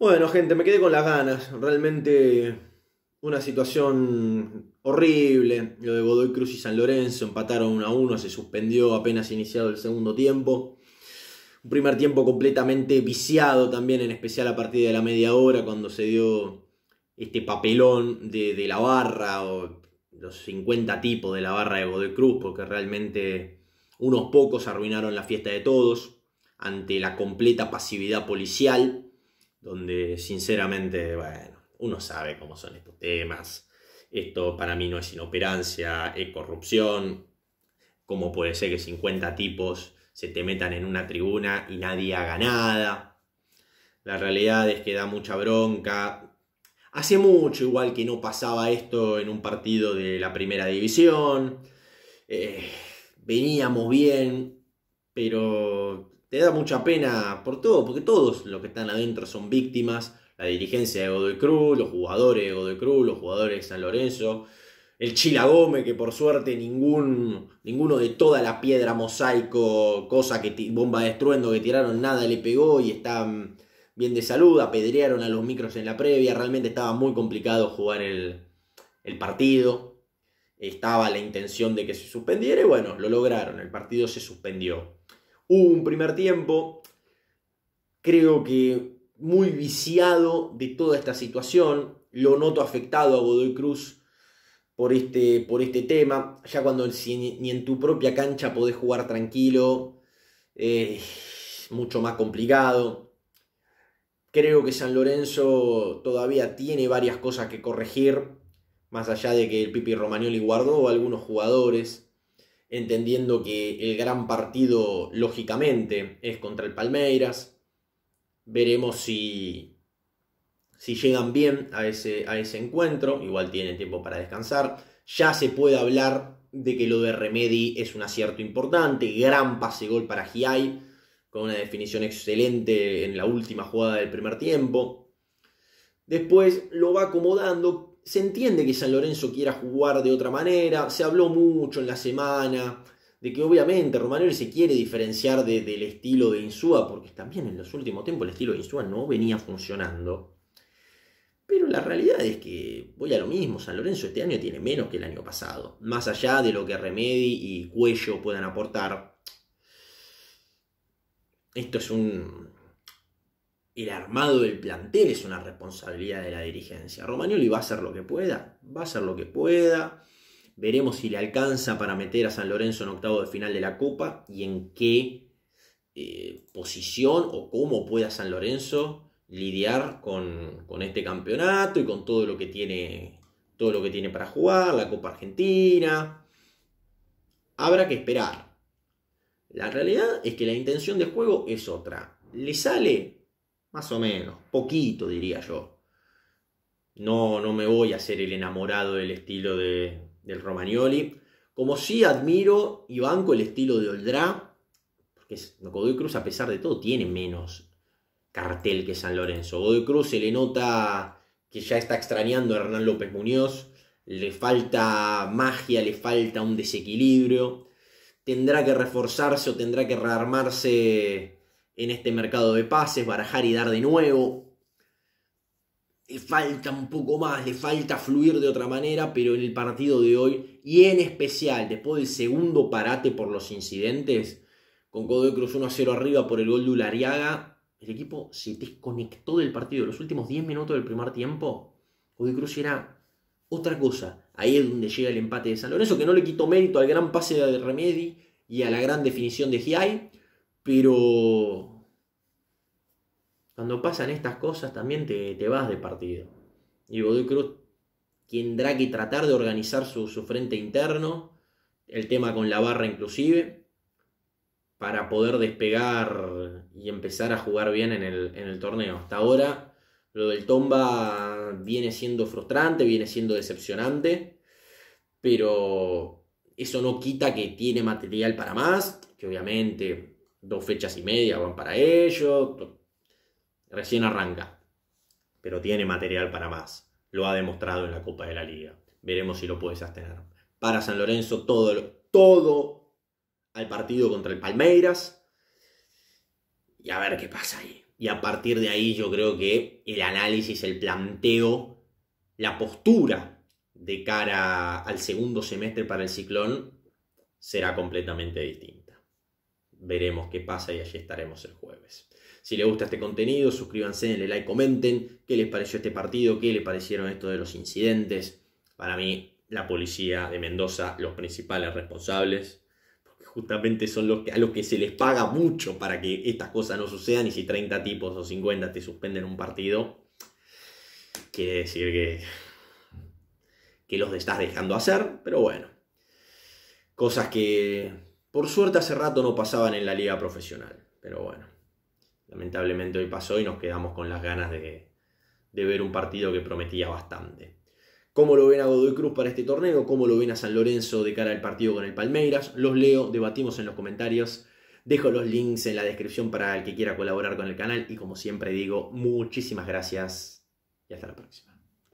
Bueno, gente, me quedé con las ganas. Realmente una situación horrible. Lo de Godoy Cruz y San Lorenzo empataron 1 a 1, se suspendió apenas iniciado el segundo tiempo. Un primer tiempo completamente viciado también, en especial a partir de la media hora, cuando se dio este papelón de, la barra o los 50 tipos de la barra de Godoy Cruz, porque realmente unos pocos arruinaron la fiesta de todos ante la completa pasividad policial donde sinceramente, bueno, uno sabe cómo son estos temas. Esto para mí no es inoperancia, es corrupción. ¿Cómo puede ser que 50 tipos se te metan en una tribuna y nadie haga nada? La realidad es que da mucha bronca. Hace mucho igual que no pasaba esto en un partido de la primera división. Eh, veníamos bien, pero te da mucha pena por todo, porque todos los que están adentro son víctimas. La dirigencia de Godoy Cruz, los jugadores de Godoy Cruz, los jugadores de San Lorenzo, el Chila Gómez, que por suerte ningún, ninguno de toda la piedra mosaico, cosa que bomba de estruendo que tiraron, nada le pegó y está bien de salud, apedrearon a los micros en la previa, realmente estaba muy complicado jugar el partido, estaba la intención de que se suspendiera y bueno, lo lograron, el partido se suspendió. Hubo un primer tiempo, creo que muy viciado de toda esta situación, lo noto afectado a Godoy Cruz por este, por este tema, ya cuando ni en tu propia cancha podés jugar tranquilo, eh, mucho más complicado. Creo que San Lorenzo todavía tiene varias cosas que corregir, más allá de que el Pipi Romagnoli guardó algunos jugadores entendiendo que el gran partido, lógicamente, es contra el Palmeiras. Veremos si, si llegan bien a ese, a ese encuentro. Igual tienen tiempo para descansar. Ya se puede hablar de que lo de Remedy es un acierto importante. Gran pase-gol para Giai, con una definición excelente en la última jugada del primer tiempo. Después lo va acomodando se entiende que San Lorenzo quiera jugar de otra manera, se habló mucho en la semana de que obviamente Romagnoli se quiere diferenciar del estilo de Insúa, porque también en los últimos tiempos el estilo de Insúa no venía funcionando. Pero la realidad es que voy a lo mismo, San Lorenzo este año tiene menos que el año pasado, más allá de lo que Remedi y Cuello puedan aportar. Esto es un, el armado del plantel es una responsabilidad de la dirigencia. Romagnoli va a hacer lo que pueda, va a hacer lo que pueda. Veremos si le alcanza para meter a San Lorenzo en octavo de final de la Copa y en qué eh, posición o cómo pueda San Lorenzo lidiar con, este campeonato y con todo lo que tiene todo lo que tiene para jugar, la Copa Argentina. Habrá que esperar. La realidad es que la intención de juego es otra. Le sale más o menos, poquito diría yo. No, no me voy a hacer el enamorado del estilo de, del Romagnoli. Como sí admiro y banco el estilo de Oldrá, porque Godoy Cruz, a pesar de todo, tiene menos cartel que San Lorenzo. Godoy Cruz se le nota que ya está extrañando a Hernán López Muñoz, le falta magia, le falta un desequilibrio, tendrá que reforzarse o tendrá que rearmarse en este mercado de pases, barajar y dar de nuevo. Le falta un poco más, le falta fluir de otra manera, pero en el partido de hoy, y en especial después del segundo parate por los incidentes, con Godoy Cruz 1 a 0 arriba por el gol de Ulariaga, el equipo se desconectó del partido. Los últimos 10 minutos del primer tiempo, Godoy Cruz era otra cosa. Ahí es donde llega el empate de San Lorenzo, que no le quitó mérito al gran pase de Remedi y a la gran definición de Giai pero cuando pasan estas cosas también te, vas de partido. Y Godoy Cruz tendrá que tratar de organizar su, frente interno, el tema con la barra inclusive, para poder despegar y empezar a jugar bien en el, en el torneo. Hasta ahora lo del Tomba viene siendo frustrante, viene siendo decepcionante, pero eso no quita que tiene material para más, que obviamente dos fechas y media van para ello, recién arranca, pero tiene material para más, lo ha demostrado en la Copa de la Liga, veremos si lo puede sostener. Para San Lorenzo todo, todo al partido contra el Palmeiras y a ver qué pasa ahí. Y a partir de ahí yo creo que el análisis, el planteo, la postura de cara al segundo semestre para el ciclón será completamente distinto veremos qué pasa y allí estaremos el jueves. Si les gusta este contenido, suscríbanse, denle like, comenten qué les pareció este partido, qué les parecieron esto de los incidentes. Para mí, la policía de Mendoza, los principales responsables, porque justamente son los que, a los que se les paga mucho para que estas cosas no sucedan y si 30 tipos o 50 te suspenden un partido, quiere decir que, que los estás dejando hacer, pero bueno, cosas que por suerte hace rato no pasaban en la liga profesional, pero bueno, lamentablemente hoy pasó y nos quedamos con las ganas de, ver un partido que prometía bastante. ¿Cómo lo ven a Godoy Cruz para este torneo? ¿Cómo lo ven a San Lorenzo de cara al partido con el Palmeiras? Los leo, debatimos en los comentarios. Dejo los links en la descripción para el que quiera colaborar con el canal y como siempre digo, muchísimas gracias y hasta la próxima.